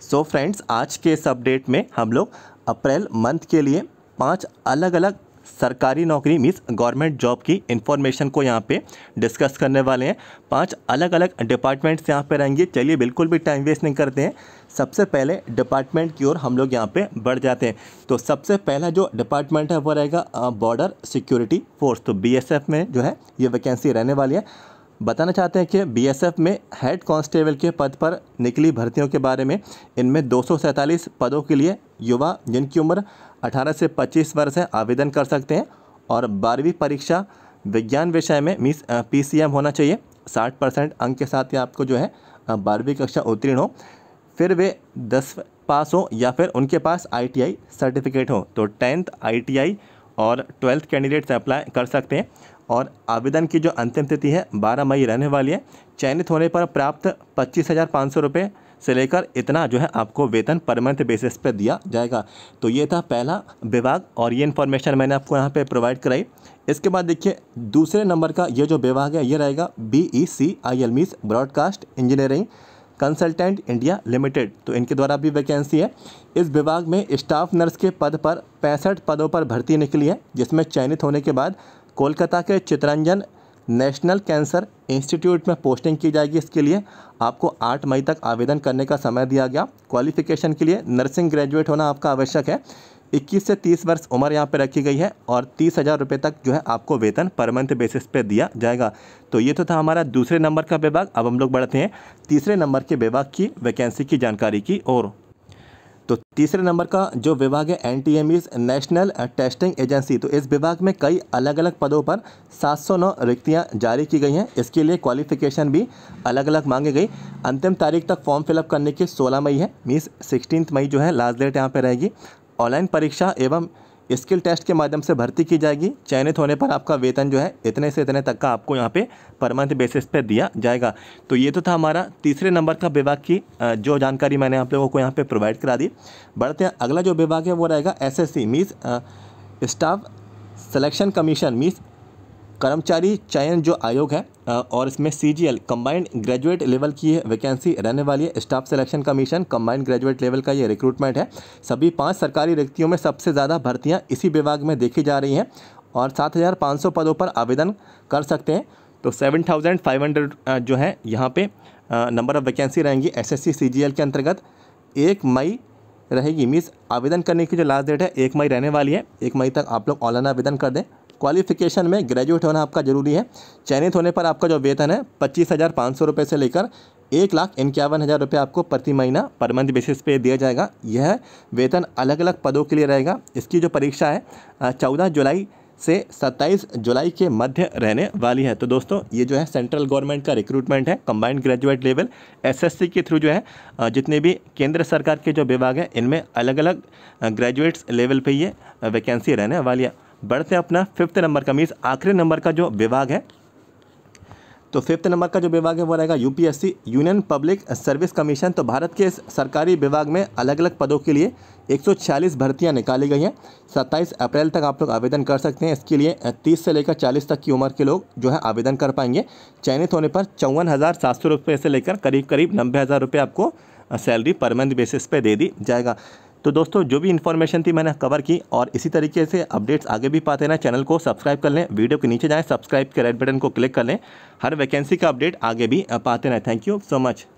सो so friends आज के इस अपडेट में हम लोग अप्रैल मंथ के लिए पांच अलग अलग सरकारी नौकरी मीन्स गवर्नमेंट जॉब की इन्फॉर्मेशन को यहाँ पे डिस्कस करने वाले हैं पांच अलग अलग डिपार्टमेंट्स यहाँ पे रहेंगे चलिए बिल्कुल भी टाइम वेस्ट नहीं करते हैं सबसे पहले डिपार्टमेंट की ओर हम लोग यहाँ पे बढ़ जाते हैं तो सबसे पहला जो डिपार्टमेंट है वो रहेगा बॉर्डर सिक्योरिटी फोर्स तो बी में जो है ये वैकेंसी रहने वाली है बताना चाहते हैं कि बीएसएफ में हेड कांस्टेबल के पद पर निकली भर्तियों के बारे में इनमें दो पदों के लिए युवा जिनकी उम्र 18 से 25 वर्ष है आवेदन कर सकते हैं और बारहवीं परीक्षा विज्ञान विषय में मीस पी होना चाहिए 60 परसेंट अंक के साथ ही आपको जो है बारहवीं कक्षा उत्तीर्ण हो फिर वे दस पास हो या फिर उनके पास आईटीआई सर्टिफिकेट हो तो टेंथ आईटीआई और ट्वेल्थ कैंडिडेट्स अप्लाई कर सकते हैं और आवेदन की जो अंतिम तिथि है 12 मई रहने वाली है चयनित होने पर प्राप्त पच्चीस हज़ार पाँच सौ रुपये से लेकर इतना जो है आपको वेतन परमानेंट बेसिस पर दिया जाएगा तो ये था पहला विभाग और ये इन्फॉर्मेशन मैंने आपको यहाँ पे प्रोवाइड कराई इसके बाद देखिए दूसरे नंबर का ये जो विभाग है ये रहेगा B E C I L means broadcast engineering consultant India limited तो इनके द्वारा भी वैकेंसी है इस विभाग में स्टाफ नर्स के पद पर पैंसठ पदों पर भर्ती निकली है जिसमें चयनित होने के बाद कोलकाता के चितरंजन नेशनल कैंसर इंस्टीट्यूट में पोस्टिंग की जाएगी इसके लिए आपको 8 मई तक आवेदन करने का समय दिया गया क्वालिफिकेशन के लिए नर्सिंग ग्रेजुएट होना आपका आवश्यक है 21 से 30 वर्ष उम्र यहाँ पे रखी गई है और तीस हज़ार रुपये तक जो है आपको वेतन पर मंथ बेसिस पे दिया जाएगा तो ये तो था हमारा दूसरे नंबर का विभाग अब हम लोग बढ़ते हैं तीसरे नंबर के विभाग की वैकेंसी की जानकारी की ओर तीसरे नंबर का जो विभाग है N T M national testing agency तो इस विभाग में कई अलग अलग पदों पर 709 रिक्तियां जारी की गई हैं इसके लिए क्वालिफिकेशन भी अलग अलग मांगी गई अंतिम तारीख तक फॉर्म फिलअप करने की 16 मई है मीन्स सिक्सटीन मई जो है लास्ट डेट यहाँ पर रहेगी ऑनलाइन परीक्षा एवं स्किल टेस्ट के माध्यम से भर्ती की जाएगी चयनित होने पर आपका वेतन जो है इतने से इतने तक का आपको यहाँ पे पर मंथ बेसिस पे दिया जाएगा तो ये तो था हमारा तीसरे नंबर का विभाग की जो जानकारी मैंने आप लोगों को यहाँ पे प्रोवाइड करा दी बढ़ते हैं अगला जो विभाग है वो रहेगा S S means staff selection commission means कर्मचारी चयन जो आयोग है और इसमें C G L combined graduate level की वैकेंसी रहने वाली है staff selection commission combined graduate level का ये रिक्रूटमेंट है सभी पांच सरकारी रिक्तियों में सबसे ज़्यादा भर्तियाँ इसी विभाग में देखी जा रही हैं और सात हज़ार पाँच सौ पदों पर आवेदन कर सकते हैं तो सेवन थाउजेंड फाइव हंड्रेड जो है यहाँ पे नंबर ऑफ़ वैकेंसी रहेंगी एस एस के अंतर्गत एक मई रहेगी मीन्स आवेदन करने की जो लास्ट डेट है एक मई रहने वाली है एक मई तक आप लोग ऑनलाइन आवेदन कर दें क्वालिफिकेशन में ग्रेजुएट होना आपका ज़रूरी है चयनित होने पर आपका जो वेतन है पच्चीस हज़ार पाँच सौ रुपये से लेकर एक लाख इक्यावन हज़ार रुपये आपको प्रति महीना पर मंथ बेसिस पे दिया जाएगा यह वेतन अलग अलग पदों के लिए रहेगा इसकी जो परीक्षा है चौदह जुलाई से सत्ताईस जुलाई के मध्य रहने वाली है तो दोस्तों ये जो है सेंट्रल गवर्नमेंट का रिक्रूटमेंट है कंबाइंड ग्रेजुएट लेवल एसएससी के थ्रू जो है जितने भी केंद्र सरकार के जो विभाग हैं इनमें अलग अलग ग्रेजुएट्स लेवल पे ये वैकेंसी रहने वाली है बढ़ते हैं अपना फिफ्थ नंबर का मीन्स आखिरी नंबर का जो विभाग है तो फिफ्थ नंबर का जो विभाग है वो रहेगा UPSC union public service commission तो भारत के सरकारी विभाग में अलग अलग पदों के लिए 146 भर्तियां निकाली गई हैं 27 अप्रैल तक आप लोग आवेदन कर सकते हैं इसके लिए 30 से लेकर 40 तक की उम्र के लोग जो है आवेदन कर पाएंगे चयनित होने पर चौवन हज़ार सात सौ रुपये से लेकर करीब करीब नब्बे हज़ार रुपये आपको सैलरी पर मंथ बेसिस पर दे दी जाएगा तो दोस्तों जो भी इन्फॉर्मेशन थी मैंने कवर की और इसी तरीके से अपडेट्स आगे भी पाते ना चैनल को सब्सक्राइब कर लें वीडियो के नीचे जाएँ सब्सक्राइब के रेड बटन को क्लिक कर लें हर वैकेंसी का अपडेट आगे भी पाते रहें थैंक यू सो मच